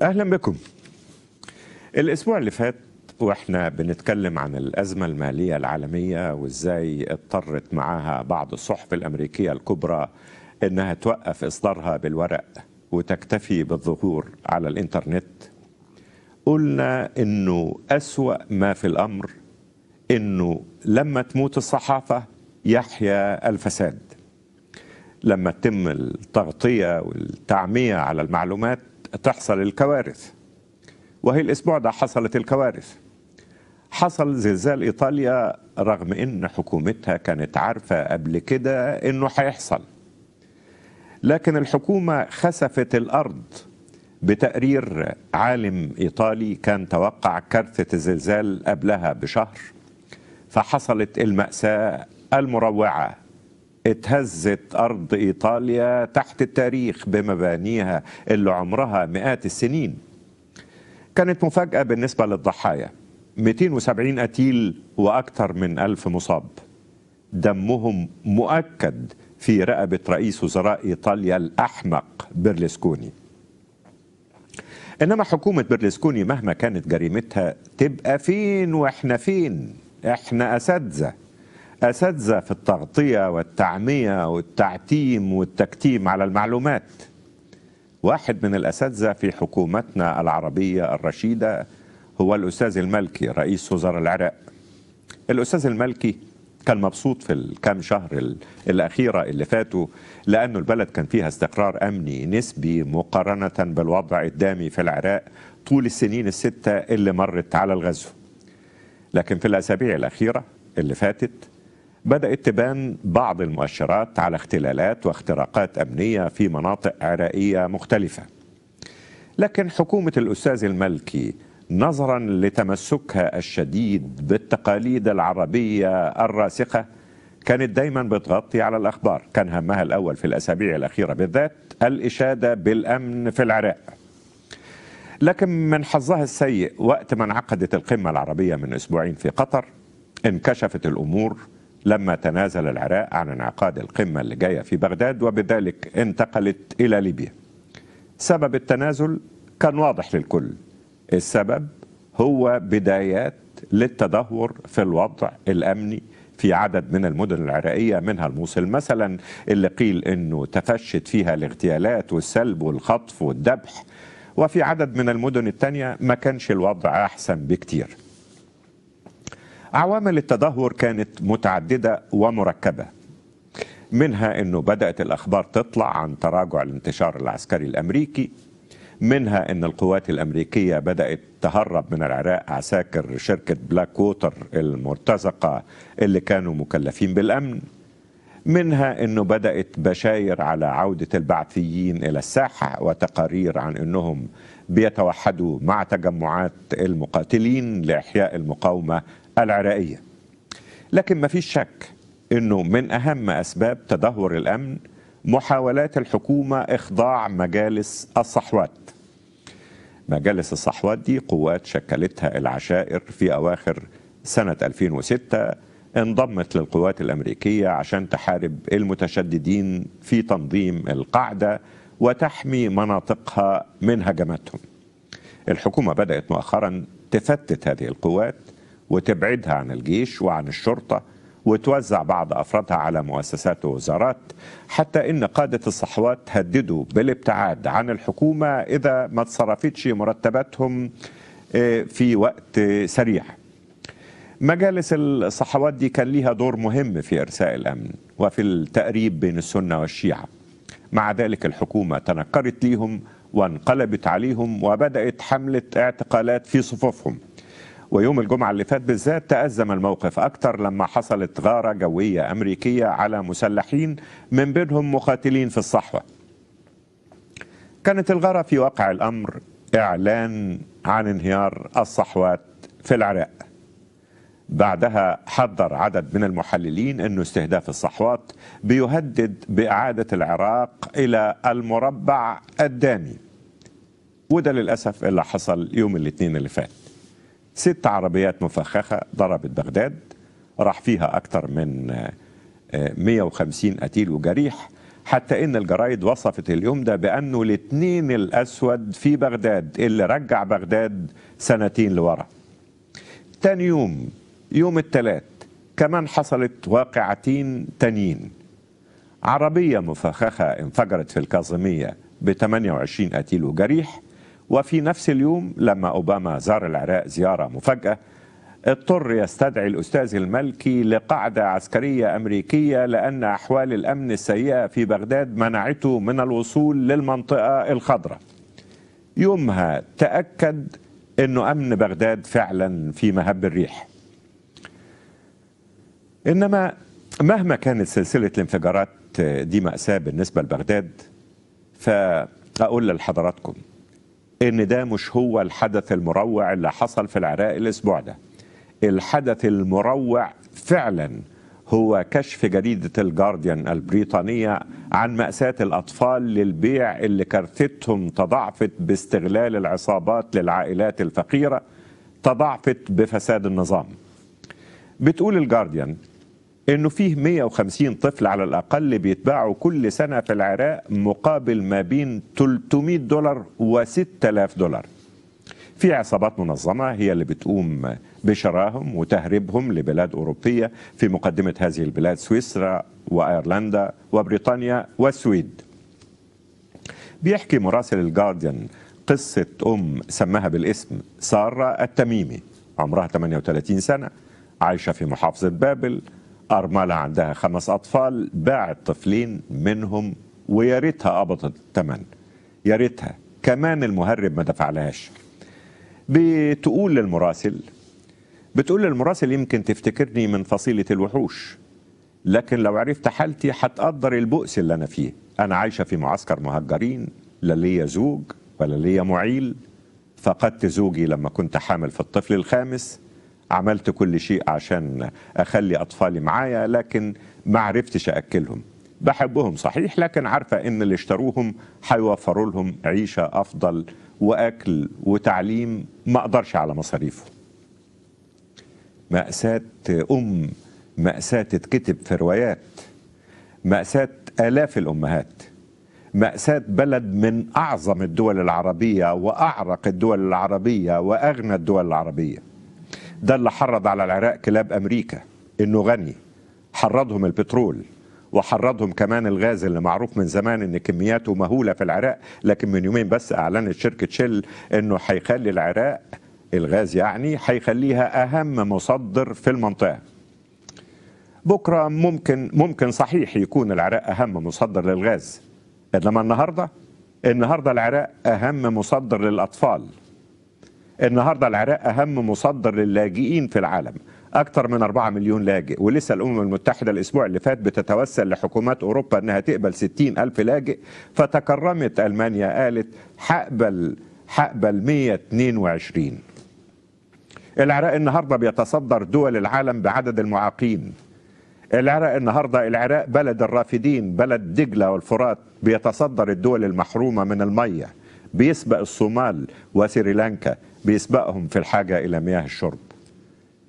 اهلا بكم الاسبوع اللي فات واحنا بنتكلم عن الازمه الماليه العالميه وازاي اضطرت معاها بعض الصحف الامريكيه الكبرى انها توقف اصدارها بالورق وتكتفي بالظهور على الانترنت قلنا انه اسوا ما في الامر انه لما تموت الصحافه يحيا الفساد لما تتم التغطيه والتعميه على المعلومات تحصل الكوارث وهي الأسبوع ده حصلت الكوارث حصل زلزال إيطاليا رغم إن حكومتها كانت عارفة قبل كده إنه هيحصل لكن الحكومة خسفت الأرض بتقرير عالم إيطالي كان توقع كارثة الزلزال قبلها بشهر فحصلت المأساة المروعة اتهزت أرض إيطاليا تحت التاريخ بمبانيها اللي عمرها مئات السنين كانت مفاجأة بالنسبة للضحايا 270 قتيل وأكثر من ألف مصاب دمهم مؤكد في رقبة رئيس وزراء إيطاليا الأحمق بيرلسكوني إنما حكومة بيرلسكوني مهما كانت جريمتها تبقى فين وإحنا فين إحنا أساتذة أساتذة في التغطية والتعمية والتعتيم والتكتيم على المعلومات واحد من الأساتذة في حكومتنا العربية الرشيدة هو الأستاذ الملكي رئيس وزراء العراق الأستاذ الملكي كان مبسوط في الكام شهر الأخيرة اللي فاتوا لأنه البلد كان فيها استقرار أمني نسبي مقارنة بالوضع الدامي في العراق طول السنين الستة اللي مرت على الغزو لكن في الأسابيع الأخيرة اللي فاتت بدأت تبان بعض المؤشرات على اختلالات واختراقات أمنية في مناطق عراقية مختلفة لكن حكومة الأستاذ الملكي نظرا لتمسكها الشديد بالتقاليد العربية الراسخة كانت دايما بتغطي على الأخبار كان همها الأول في الأسابيع الأخيرة بالذات الإشادة بالأمن في العراق لكن من حظها السيء وقت ما انعقدت القمة العربية من أسبوعين في قطر انكشفت الأمور لما تنازل العراق عن انعقاد القمة اللي جاية في بغداد وبذلك انتقلت إلى ليبيا سبب التنازل كان واضح للكل السبب هو بدايات للتدهور في الوضع الأمني في عدد من المدن العراقية منها الموصل مثلا اللي قيل أنه تفشت فيها الاغتيالات والسلب والخطف والذبح وفي عدد من المدن الثانيه ما كانش الوضع أحسن بكتير عوامل التدهور كانت متعددة ومركبة منها أنه بدأت الأخبار تطلع عن تراجع الانتشار العسكري الأمريكي منها أن القوات الأمريكية بدأت تهرب من العراق عساكر شركة بلاك ووتر المرتزقة اللي كانوا مكلفين بالأمن منها أنه بدأت بشاير على عودة البعثيين إلى الساحة وتقارير عن أنهم بيتوحدوا مع تجمعات المقاتلين لإحياء المقاومة العراقية لكن ما فيش شك أنه من أهم أسباب تدهور الأمن محاولات الحكومة إخضاع مجالس الصحوات مجالس الصحوات دي قوات شكلتها العشائر في أواخر سنة 2006 انضمت للقوات الأمريكية عشان تحارب المتشددين في تنظيم القاعدة وتحمي مناطقها من هجماتهم الحكومة بدأت مؤخرا تفتت هذه القوات وتبعدها عن الجيش وعن الشرطة وتوزع بعض أفرادها على مؤسسات ووزارات حتى إن قادة الصحوات هددوا بالابتعاد عن الحكومة إذا ما تصرفتش مرتباتهم آه، في وقت سريع مجالس الصحوات دي كان ليها دور مهم في إرساء الأمن وفي التقريب بين السنة والشيعة مع ذلك الحكومة تنكرت ليهم وانقلبت عليهم وبدأت حملة اعتقالات في صفوفهم ويوم الجمعة اللي فات بالذات تأزم الموقف أكثر لما حصلت غارة جوية أمريكية على مسلحين من بينهم مقاتلين في الصحوة كانت الغارة في واقع الأمر إعلان عن انهيار الصحوات في العراق بعدها حذر عدد من المحللين أن استهداف الصحوات بيهدد بإعادة العراق إلى المربع الدامي وده للأسف اللي حصل يوم الاثنين اللي فات ست عربيات مفخخة ضربت بغداد راح فيها أكثر من 150 آه، قتيل وجريح حتى ان الجرايد وصفت اليوم ده بانه الاثنين الاسود في بغداد اللي رجع بغداد سنتين لورا تاني يوم يوم الثلاث كمان حصلت واقعتين تانيين عربية مفخخة انفجرت في الكاظمية ب 28 قتيل وجريح وفي نفس اليوم لما أوباما زار العراق زيارة مفاجأة اضطر يستدعي الأستاذ الملكي لقعدة عسكرية أمريكية لأن أحوال الأمن السيئة في بغداد منعته من الوصول للمنطقة الخضراء يومها تأكد أنه أمن بغداد فعلا في مهب الريح إنما مهما كانت سلسلة الانفجارات دي مأساة بالنسبة لبغداد فأقول لحضراتكم ان ده مش هو الحدث المروع اللي حصل في العراق الاسبوع ده الحدث المروع فعلا هو كشف جريدة الجارديان البريطانية عن مأساة الأطفال للبيع اللي كارثتهم تضاعفت باستغلال العصابات للعائلات الفقيرة تضاعفت بفساد النظام بتقول الجارديان انه فيه 150 طفل على الاقل بيتباعوا كل سنه في العراق مقابل ما بين 300 دولار و6000 دولار. في عصابات منظمه هي اللي بتقوم بشراهم وتهريبهم لبلاد اوروبيه في مقدمه هذه البلاد سويسرا وايرلندا وبريطانيا والسويد. بيحكي مراسل الجارديان قصه ام سماها بالاسم ساره التميمي عمرها 38 سنه عايشه في محافظه بابل أرملة عندها خمس أطفال باعت طفلين منهم ويا ريتها قبضت الثمن يا ريتها كمان المهرب ما دفعلهاش بتقول للمراسل بتقول للمراسل يمكن تفتكرني من فصيلة الوحوش لكن لو عرفت حالتي هتقدر البؤس اللي أنا فيه أنا عايشة في معسكر مهجرين لا ليا زوج ولا ليا معيل فقدت زوجي لما كنت حامل في الطفل الخامس عملت كل شيء عشان اخلي اطفالي معايا لكن ما عرفتش اكلهم بحبهم صحيح لكن عارفه ان اللي اشتروهم هيوفروا لهم عيشه افضل واكل وتعليم ما اقدرش على مصاريفه مأساة أم مأساة تتكتب في روايات مأساة آلاف الأمهات مأساة بلد من أعظم الدول العربية وأعرق الدول العربية وأغنى الدول العربية ده اللي حرض على العراق كلاب امريكا انه غني حرضهم البترول وحرضهم كمان الغاز اللي معروف من زمان ان كمياته مهوله في العراق لكن من يومين بس اعلنت شركه شل انه هيخلي العراق الغاز يعني هيخليها اهم مصدر في المنطقه بكره ممكن ممكن صحيح يكون العراق اهم مصدر للغاز انما النهارده النهارده العراق اهم مصدر للاطفال النهارده العراق اهم مصدر للاجئين في العالم أكثر من 4 مليون لاجئ ولسه الأمم المتحدة الأسبوع اللي فات بتتوسل لحكومات أوروبا أنها تقبل 60 ألف لاجئ فتكرمت ألمانيا قالت حقبل حقبل 122 العراق النهاردة بيتصدر دول العالم بعدد المعاقين العراق النهاردة العراق بلد الرافدين بلد دجلة والفرات بيتصدر الدول المحرومة من المية بيسبق الصومال وسريلانكا بيسبقهم في الحاجة إلى مياه الشرب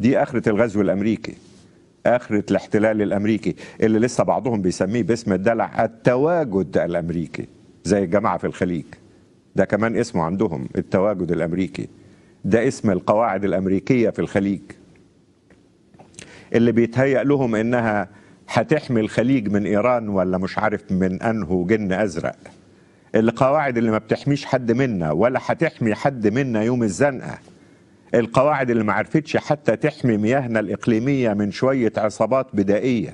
دي آخرة الغزو الأمريكي آخرة الاحتلال الأمريكي اللي لسه بعضهم بيسميه باسم الدلع التواجد الأمريكي زي الجماعة في الخليج ده كمان اسمه عندهم التواجد الأمريكي ده اسم القواعد الأمريكية في الخليج اللي بيتهيأ لهم إنها هتحمي الخليج من إيران ولا مش عارف من أنه جن أزرق القواعد اللي ما بتحميش حد منا ولا هتحمي حد منا يوم الزنقه القواعد اللي ما عرفتش حتى تحمي مياهنا الاقليميه من شويه عصابات بدائيه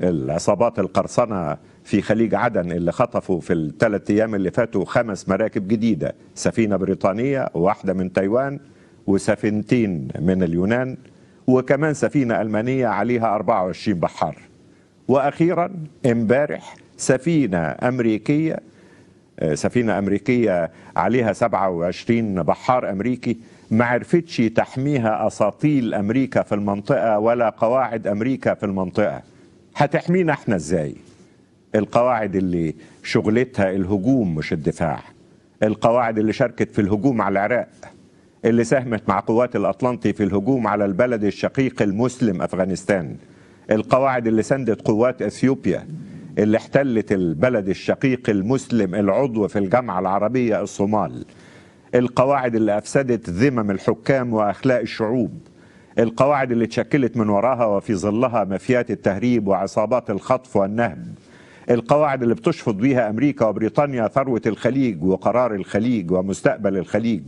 العصابات القرصنه في خليج عدن اللي خطفوا في الثلاث ايام اللي فاتوا خمس مراكب جديده سفينه بريطانيه واحده من تايوان وسفينتين من اليونان وكمان سفينه المانيه عليها 24 بحار واخيرا امبارح سفينه امريكيه آه، سفينة أمريكية عليها 27 بحار أمريكي ما عرفتش تحميها أساطيل أمريكا في المنطقة ولا قواعد أمريكا في المنطقة هتحمينا احنا ازاي القواعد اللي شغلتها الهجوم مش الدفاع القواعد اللي شاركت في الهجوم على العراق اللي ساهمت مع قوات الأطلنطي في الهجوم على البلد الشقيق المسلم أفغانستان القواعد اللي سندت قوات أثيوبيا اللي احتلت البلد الشقيق المسلم العضو في الجامعة العربية الصومال القواعد اللي أفسدت ذمم الحكام وأخلاق الشعوب القواعد اللي تشكلت من وراها وفي ظلها مافيات التهريب وعصابات الخطف والنهب القواعد اللي بتشفط بيها أمريكا وبريطانيا ثروة الخليج وقرار الخليج ومستقبل الخليج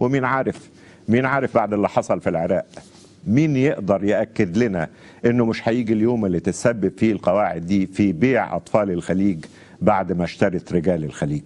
ومين عارف مين عارف بعد اللي حصل في العراق مين يقدر ياكد لنا انه مش هيجي اليوم اللي تتسبب فيه القواعد دي في بيع اطفال الخليج بعد ما اشترت رجال الخليج